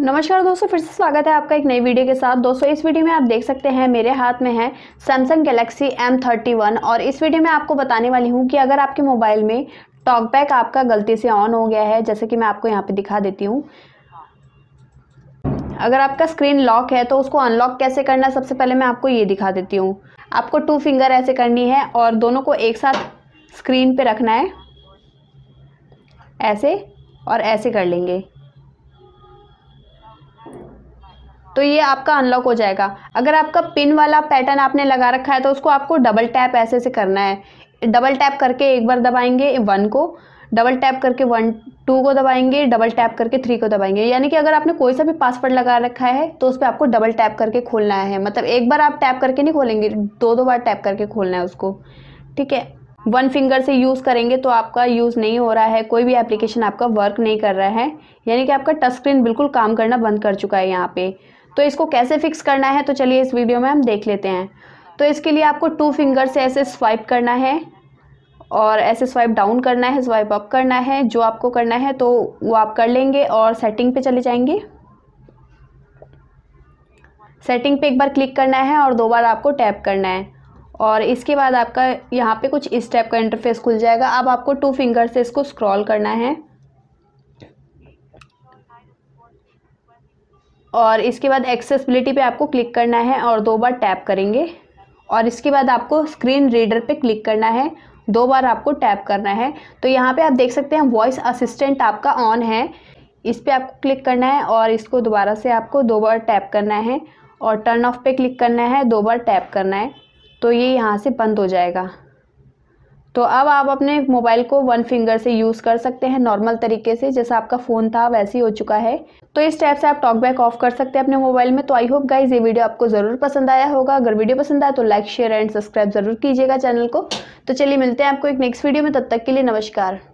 नमस्कार दोस्तों फिर से स्वागत है आपका एक नई वीडियो के साथ दोस्तों इस वीडियो में आप देख सकते हैं मेरे हाथ में है सैमसंग गैलेक्सी M31 और इस वीडियो में आपको बताने वाली हूँ कि अगर आपके मोबाइल में टॉकबैक आपका गलती से ऑन हो गया है जैसे कि मैं आपको यहाँ पे दिखा देती हूँ अगर आपका स्क्रीन लॉक है तो उसको अनलॉक कैसे करना है सबसे पहले मैं आपको ये दिखा देती हूँ आपको टू फिंगर ऐसे करनी है और दोनों को एक साथ स्क्रीन पर रखना है ऐसे और ऐसे कर लेंगे तो ये आपका अनलॉक हो जाएगा अगर आपका पिन वाला पैटर्न आपने लगा रखा है तो उसको आपको डबल टैप ऐसे से करना है डबल टैप करके एक बार दबाएंगे वन को डबल टैप करके वन टू को दबाएंगे डबल टैप करके थ्री को दबाएंगे यानी कि अगर आपने कोई सा भी पासवर्ड लगा रखा है तो उस पर आपको डबल टैप करके खोलना है मतलब एक बार आप टैप करके नहीं खोलेंगे दो दो बार टैप करके खोलना है उसको ठीक है वन फिंगर से यूज़ करेंगे तो आपका यूज़ नहीं हो रहा है कोई भी एप्लीकेशन आपका वर्क नहीं कर रहा है यानी कि आपका टच स्क्रीन बिल्कुल काम करना बंद कर चुका है यहाँ पे तो इसको कैसे फिक्स करना है तो चलिए इस वीडियो में हम देख लेते हैं तो इसके लिए आपको टू फिंगर से ऐसे स्वाइप करना है और ऐसे स्वाइप डाउन करना है स्वाइप अप करना है जो आपको करना है तो वो आप कर लेंगे और सेटिंग पे चले जाएंगे सेटिंग पे एक बार क्लिक करना है और दो बार आपको टैप करना है और इसके बाद आपका यहाँ पे कुछ इस टाइप का इंटरफेस खुल जाएगा अब आपको टू फिंगर से इसको स्क्रॉल करना है और इसके बाद एक्सेसिबिलिटी पे आपको क्लिक करना है और दो बार टैप करेंगे और इसके बाद आपको स्क्रीन रीडर पे क्लिक करना है दो बार आपको टैप करना है तो यहाँ पे आप देख सकते हैं वॉइस असिस्टेंट आपका ऑन है इस पर आपको क्लिक करना है और इसको दोबारा से आपको दो बार टैप करना है और टर्न ऑफ पे क्लिक करना है दो बार टैप करना है तो ये यहाँ से बंद हो जाएगा तो अब आप अपने मोबाइल को वन फिंगर से यूज़ कर सकते हैं नॉर्मल तरीके से जैसा आपका फ़ोन था वैसे ही हो चुका है तो इस टाइप से आप टॉकबैक ऑफ कर सकते हैं अपने मोबाइल में तो आई होप गाइज ये वीडियो आपको ज़रूर पसंद आया होगा अगर वीडियो पसंद आया तो लाइक शेयर एंड सब्सक्राइब जरूर कीजिएगा चैनल को तो चलिए मिलते हैं आपको एक नेक्स्ट वीडियो में तब तक के लिए नमस्कार